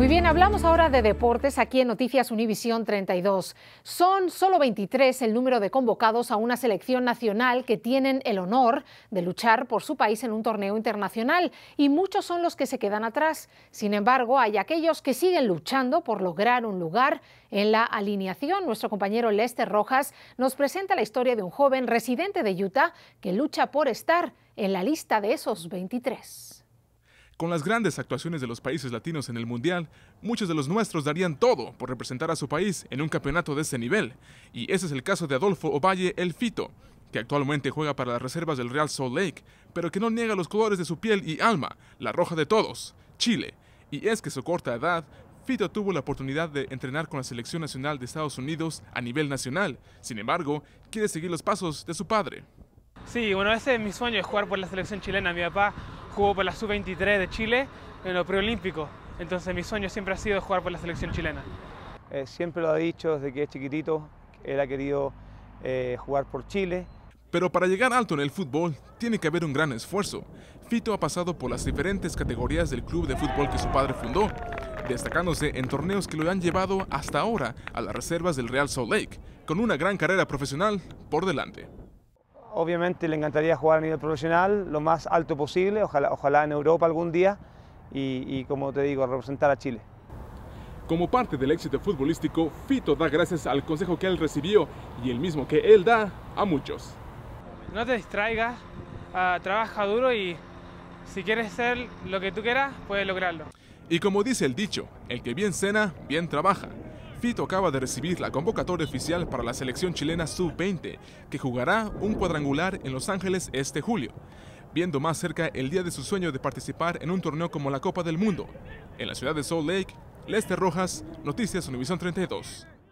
Muy bien, hablamos ahora de deportes aquí en Noticias Univisión 32. Son solo 23 el número de convocados a una selección nacional que tienen el honor de luchar por su país en un torneo internacional y muchos son los que se quedan atrás. Sin embargo, hay aquellos que siguen luchando por lograr un lugar en la alineación. Nuestro compañero Lester Rojas nos presenta la historia de un joven residente de Utah que lucha por estar en la lista de esos 23. Con las grandes actuaciones de los países latinos en el Mundial, muchos de los nuestros darían todo por representar a su país en un campeonato de ese nivel, y ese es el caso de Adolfo Ovalle El Fito, que actualmente juega para las reservas del Real Salt Lake, pero que no niega los colores de su piel y alma, la roja de todos, Chile. Y es que su corta edad, Fito tuvo la oportunidad de entrenar con la selección nacional de Estados Unidos a nivel nacional. Sin embargo, quiere seguir los pasos de su padre. Sí, bueno, ese es mi sueño, es jugar por la selección chilena. Mi papá jugó por la sub-23 de Chile en los preolímpicos. Entonces mi sueño siempre ha sido jugar por la selección chilena. Eh, siempre lo ha dicho desde que es chiquitito, él ha querido eh, jugar por Chile. Pero para llegar alto en el fútbol tiene que haber un gran esfuerzo. Fito ha pasado por las diferentes categorías del club de fútbol que su padre fundó, destacándose en torneos que lo han llevado hasta ahora a las reservas del Real Salt Lake, con una gran carrera profesional por delante obviamente le encantaría jugar a nivel profesional lo más alto posible, ojalá, ojalá en Europa algún día y, como te digo, representar a Chile. Como parte del éxito futbolístico, Fito da gracias al consejo que él recibió y el mismo que él da a muchos. No te distraigas, ah, trabaja duro y si quieres ser lo que tú quieras, puedes lograrlo. Y como dice el dicho, el que bien cena, bien trabaja. Fito acaba de recibir la convocatoria oficial para la selección chilena sub-20, que jugará un cuadrangular en Los Ángeles este julio, viendo más cerca el día de su sueño de participar en un torneo como la Copa del Mundo. En la ciudad de Salt Lake, Lester Rojas, Noticias Univision 32.